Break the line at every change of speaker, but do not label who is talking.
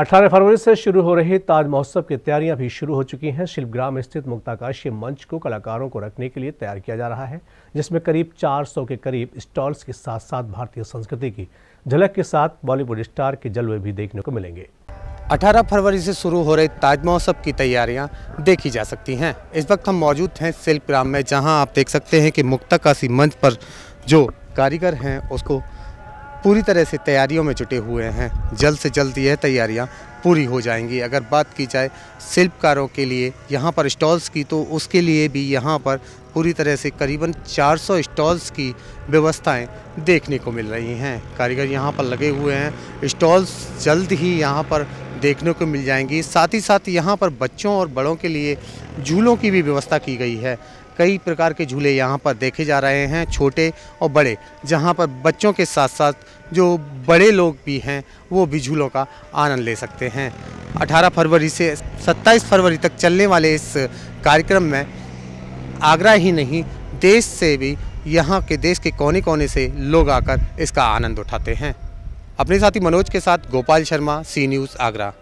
18 फरवरी से शुरू हो रहे ताज महोत्सव की तैयारियां भी शुरू हो चुकी हैं शिल्पग्राम स्थित मुक्ताकाशी मंच को कलाकारों को रखने के लिए तैयार किया जा रहा है जिसमें करीब 400 के करीब स्टॉल्स के साथ साथ भारतीय संस्कृति की झलक के साथ बॉलीवुड स्टार के जलवे भी देखने को मिलेंगे 18 फरवरी से शुरू हो रहे ताज महोत्सव की तैयारियां
देखी जा सकती हैं इस वक्त हम मौजूद हैं शिल्पग्राम में जहाँ आप देख सकते हैं कि मुक्ताकाशी मंच पर जो कारीगर हैं उसको पूरी तरह से तैयारियों में जुटे हुए हैं जल्द से जल्द यह तैयारियां पूरी हो जाएंगी अगर बात की जाए शिल्पकारों के लिए यहाँ पर स्टॉल्स की तो उसके लिए भी यहाँ पर पूरी तरह से करीबन 400 स्टॉल्स की व्यवस्थाएं देखने को मिल रही हैं कारीगर यहाँ पर लगे हुए हैं स्टॉल्स जल्द ही यहाँ पर देखने को मिल जाएंगी साथ ही साथ यहाँ पर बच्चों और बड़ों के लिए झूलों की भी व्यवस्था की गई है कई प्रकार के झूले यहाँ पर देखे जा रहे हैं छोटे और बड़े जहाँ पर बच्चों के साथ साथ जो बड़े लोग भी हैं वो भी झूलों का आनंद ले सकते हैं 18 फरवरी से 27 फरवरी तक चलने वाले इस कार्यक्रम में आगरा ही नहीं देश से भी यहाँ के देश के कोने कोने से लोग आकर इसका आनंद उठाते हैं अपने साथी मनोज के साथ गोपाल शर्मा सी न्यूज़ आगरा